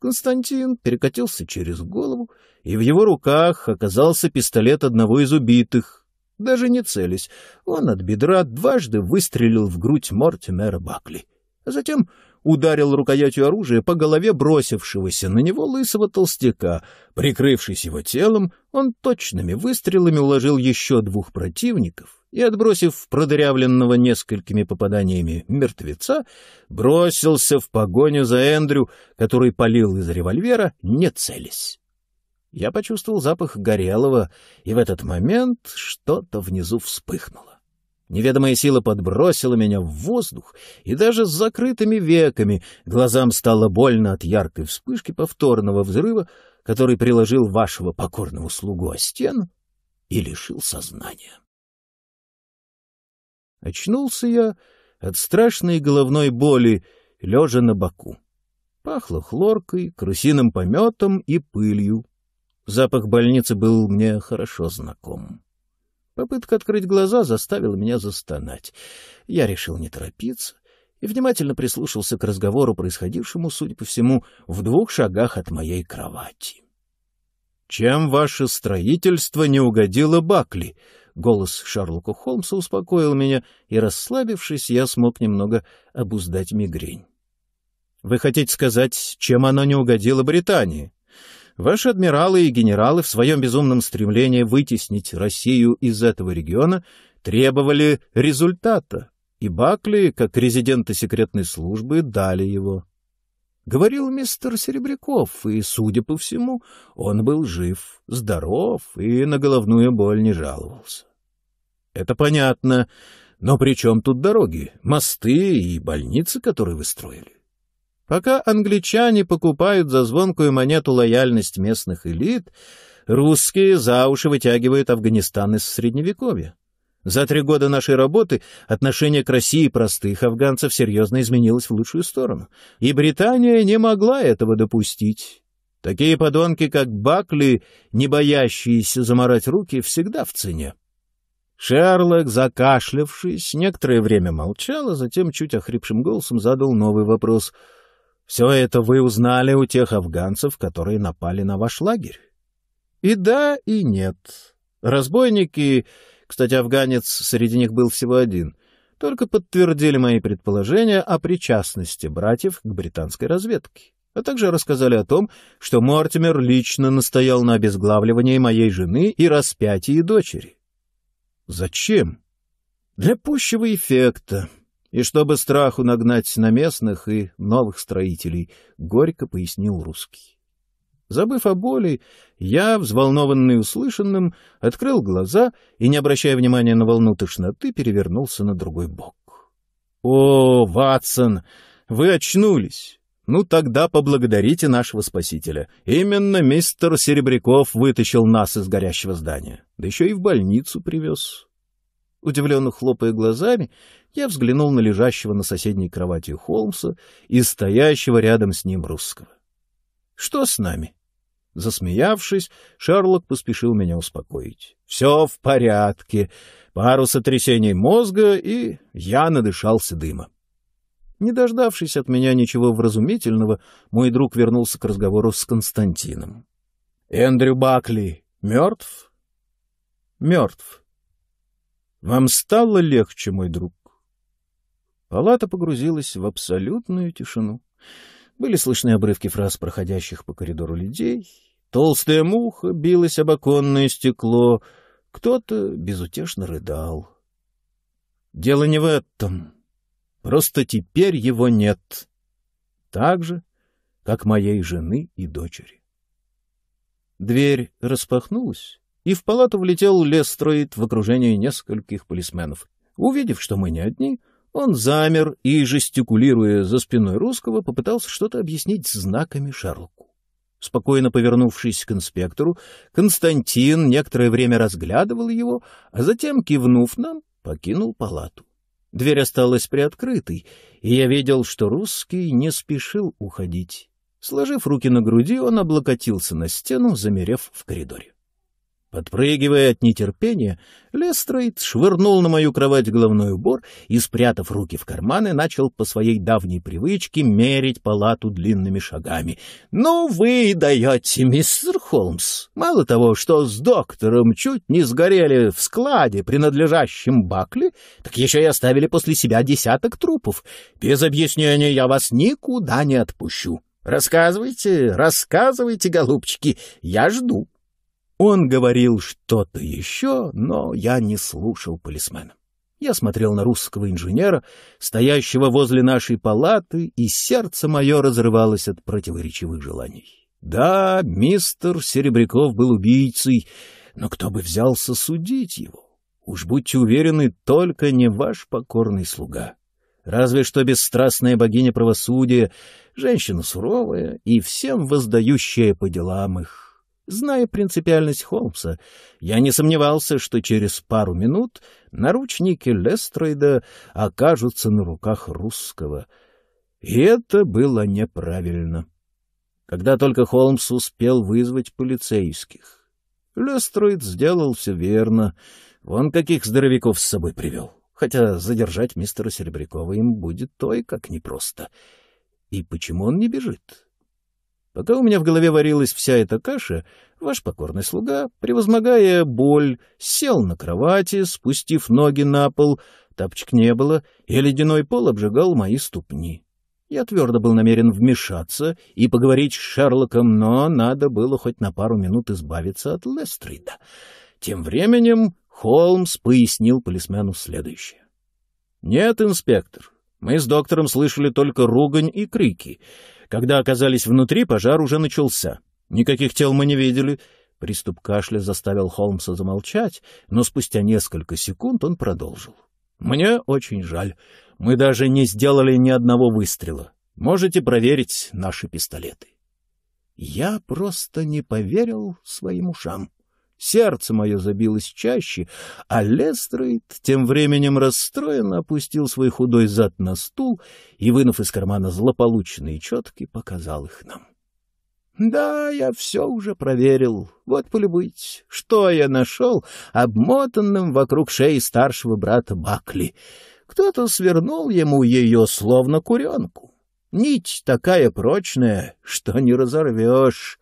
Константин перекатился через голову, и в его руках оказался пистолет одного из убитых. Даже не целясь, он от бедра дважды выстрелил в грудь Мортимера Бакли, а затем ударил рукоятью оружия по голове бросившегося на него лысого толстяка. Прикрывшись его телом, он точными выстрелами уложил еще двух противников, и, отбросив продырявленного несколькими попаданиями мертвеца, бросился в погоню за Эндрю, который палил из револьвера, не целясь. Я почувствовал запах горелого, и в этот момент что-то внизу вспыхнуло. Неведомая сила подбросила меня в воздух, и даже с закрытыми веками глазам стало больно от яркой вспышки повторного взрыва, который приложил вашего покорного слугу о стену и лишил сознания. Очнулся я от страшной головной боли, лежа на боку. Пахло хлоркой, крысиным пометом и пылью. Запах больницы был мне хорошо знаком. Попытка открыть глаза заставила меня застонать. Я решил не торопиться и внимательно прислушался к разговору, происходившему, судя по всему, в двух шагах от моей кровати. «Чем ваше строительство не угодило Бакли?» Голос Шарлока Холмса успокоил меня, и, расслабившись, я смог немного обуздать мигрень. «Вы хотите сказать, чем оно не угодило Британии?» Ваши адмиралы и генералы в своем безумном стремлении вытеснить Россию из этого региона требовали результата, и Бакли, как резиденты секретной службы, дали его. Говорил мистер Серебряков, и, судя по всему, он был жив, здоров и на головную боль не жаловался. Это понятно. Но при чем тут дороги, мосты и больницы, которые вы строили? Пока англичане покупают за звонкую монету лояльность местных элит, русские за уши вытягивают Афганистан из Средневековья. За три года нашей работы отношение к России простых афганцев серьезно изменилось в лучшую сторону, и Британия не могла этого допустить. Такие подонки, как Бакли, не боящиеся заморать руки, всегда в цене. Шерлок, закашлявшись, некоторое время молчал, а затем чуть охрипшим голосом задал новый вопрос. — Все это вы узнали у тех афганцев, которые напали на ваш лагерь? — И да, и нет. Разбойники, кстати, афганец, среди них был всего один, только подтвердили мои предположения о причастности братьев к британской разведке а также рассказали о том, что Мортимер лично настоял на обезглавливании моей жены и распятии дочери. Зачем? Для пущего эффекта. И чтобы страху нагнать на местных и новых строителей, горько пояснил русский. Забыв о боли, я, взволнованный услышанным, открыл глаза и, не обращая внимания на волну тошноты, перевернулся на другой бок. — О, Ватсон, вы очнулись! Ну тогда поблагодарите нашего спасителя. Именно мистер Серебряков вытащил нас из горящего здания. Да еще и в больницу привез. Удивленно хлопая глазами, я взглянул на лежащего на соседней кровати Холмса и стоящего рядом с ним русского. — Что с нами? Засмеявшись, Шерлок поспешил меня успокоить. — Все в порядке. Пару сотрясений мозга, и я надышался дыма. — не дождавшись от меня ничего вразумительного, мой друг вернулся к разговору с Константином. «Эндрю Бакли мертв?» «Мертв». «Вам стало легче, мой друг?» Палата погрузилась в абсолютную тишину. Были слышны обрывки фраз проходящих по коридору людей. Толстая муха билась об оконное стекло. Кто-то безутешно рыдал. «Дело не в этом», Просто теперь его нет. Так же, как моей жены и дочери. Дверь распахнулась, и в палату влетел Лестроид в окружении нескольких полисменов. Увидев, что мы не одни, он замер и, жестикулируя за спиной русского, попытался что-то объяснить знаками Шерлоку. Спокойно повернувшись к инспектору, Константин некоторое время разглядывал его, а затем, кивнув нам, покинул палату. Дверь осталась приоткрытой, и я видел, что русский не спешил уходить. Сложив руки на груди, он облокотился на стену, замерев в коридоре. Подпрыгивая от нетерпения, Лестрейд швырнул на мою кровать головной убор и, спрятав руки в карманы, начал по своей давней привычке мерить палату длинными шагами. — Ну вы и даете, мистер Холмс! Мало того, что с доктором чуть не сгорели в складе, принадлежащем Бакли, так еще и оставили после себя десяток трупов. Без объяснения я вас никуда не отпущу. Рассказывайте, рассказывайте, голубчики, я жду. — он говорил что-то еще, но я не слушал полисмена. Я смотрел на русского инженера, стоящего возле нашей палаты, и сердце мое разрывалось от противоречивых желаний. Да, мистер Серебряков был убийцей, но кто бы взялся судить его? Уж будьте уверены, только не ваш покорный слуга. Разве что бесстрастная богиня правосудия, женщина суровая и всем воздающая по делам их. Зная принципиальность Холмса, я не сомневался, что через пару минут наручники Лестрейда окажутся на руках русского. И это было неправильно. Когда только Холмс успел вызвать полицейских, Лестрейд сделал все верно. Вон каких здоровяков с собой привел. Хотя задержать мистера Серебрякова им будет той, как непросто. И почему он не бежит? Пока у меня в голове варилась вся эта каша, ваш покорный слуга, превозмогая боль, сел на кровати, спустив ноги на пол, тапочек не было, и ледяной пол обжигал мои ступни. Я твердо был намерен вмешаться и поговорить с Шерлоком, но надо было хоть на пару минут избавиться от Лестрида. Тем временем Холмс пояснил полисмену следующее. — Нет, инспектор, мы с доктором слышали только ругань и крики. Когда оказались внутри, пожар уже начался. Никаких тел мы не видели. Приступ кашля заставил Холмса замолчать, но спустя несколько секунд он продолжил. «Мне очень жаль. Мы даже не сделали ни одного выстрела. Можете проверить наши пистолеты». Я просто не поверил своим ушам. Сердце мое забилось чаще, а Лестрейд тем временем расстроенно опустил свой худой зад на стул и, вынув из кармана злополучные четки, показал их нам. — Да, я все уже проверил. Вот полюбуйтесь, что я нашел обмотанным вокруг шеи старшего брата Бакли. Кто-то свернул ему ее, словно куренку. Нить такая прочная, что не разорвешь.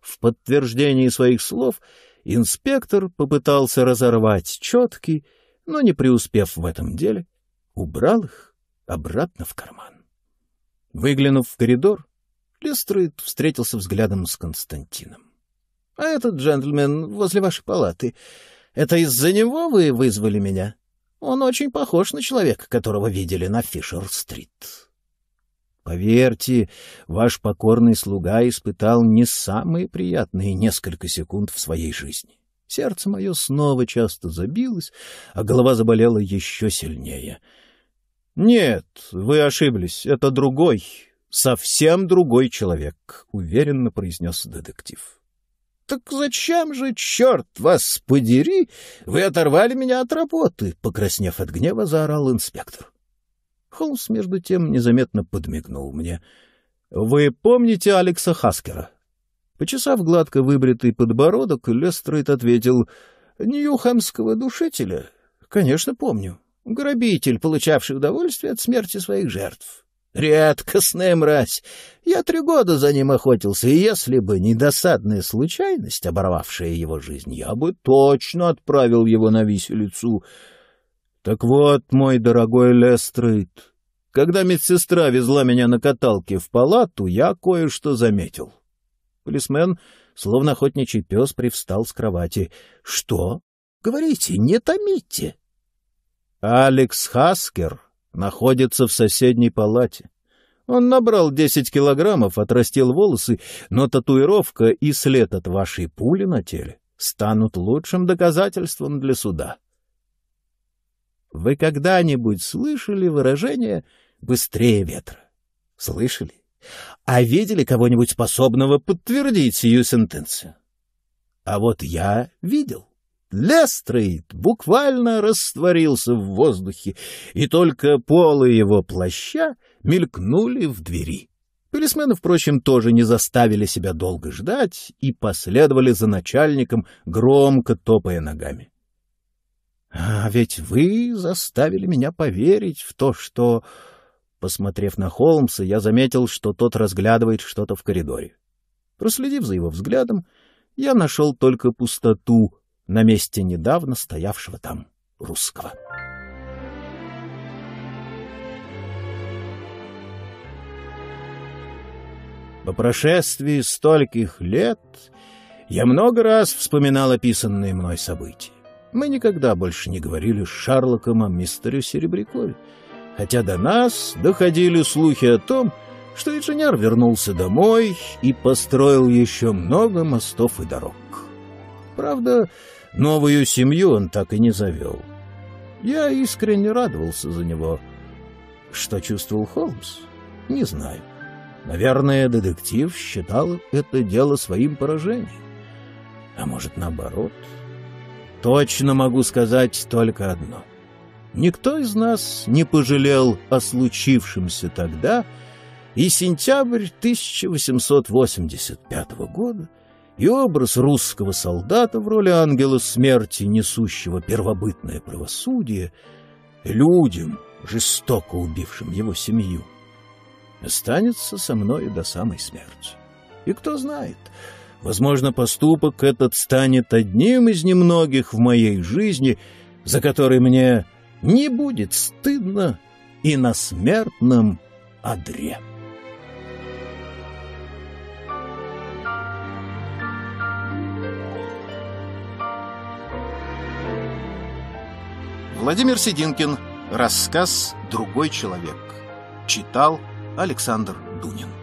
В подтверждении своих слов — Инспектор попытался разорвать четки, но, не преуспев в этом деле, убрал их обратно в карман. Выглянув в коридор, Лестрейд встретился взглядом с Константином. — А этот джентльмен возле вашей палаты, это из-за него вы вызвали меня? Он очень похож на человека, которого видели на Фишер-стрит. Поверьте, ваш покорный слуга испытал не самые приятные несколько секунд в своей жизни. Сердце мое снова часто забилось, а голова заболела еще сильнее. — Нет, вы ошиблись, это другой, совсем другой человек, — уверенно произнес детектив. — Так зачем же, черт вас подери, вы оторвали меня от работы? — покраснев от гнева, заорал инспектор. — Холмс, между тем, незаметно подмигнул мне. «Вы помните Алекса Хаскера?» Почесав гладко выбритый подбородок, Лестрейд ответил «Ньюхэмского душителя?» «Конечно, помню. Грабитель, получавший удовольствие от смерти своих жертв». «Редкостная мразь! Я три года за ним охотился, и если бы не досадная случайность, оборвавшая его жизнь, я бы точно отправил его на виселицу». Так вот, мой дорогой Лестрейд, когда медсестра везла меня на каталке в палату, я кое-что заметил. Полисмен, словно охотничий пес, привстал с кровати. — Что? Говорите, не томите. Алекс Хаскер находится в соседней палате. Он набрал десять килограммов, отрастил волосы, но татуировка и след от вашей пули на теле станут лучшим доказательством для суда. — вы когда-нибудь слышали выражение «быстрее ветра»? Слышали? А видели кого-нибудь способного подтвердить сию сентенцию? А вот я видел. Лестрейд буквально растворился в воздухе, и только полы его плаща мелькнули в двери. Полисмены, впрочем, тоже не заставили себя долго ждать и последовали за начальником, громко топая ногами. А ведь вы заставили меня поверить в то, что... Посмотрев на Холмса, я заметил, что тот разглядывает что-то в коридоре. Проследив за его взглядом, я нашел только пустоту на месте недавно стоявшего там русского. По прошествии стольких лет я много раз вспоминал описанные мной события. Мы никогда больше не говорили с Шарлоком о мистере Серебрякове, хотя до нас доходили слухи о том, что инженер вернулся домой и построил еще много мостов и дорог. Правда, новую семью он так и не завел. Я искренне радовался за него. Что чувствовал Холмс, не знаю. Наверное, детектив считал это дело своим поражением. А может, наоборот... Точно могу сказать только одно. Никто из нас не пожалел о случившемся тогда, и сентябрь 1885 года, и образ русского солдата в роли ангела смерти, несущего первобытное правосудие, людям, жестоко убившим его семью, останется со мной до самой смерти. И кто знает, Возможно, поступок этот станет одним из немногих в моей жизни, за который мне не будет стыдно и на смертном одре. Владимир Сидинкин. Рассказ «Другой человек». Читал Александр Дунин.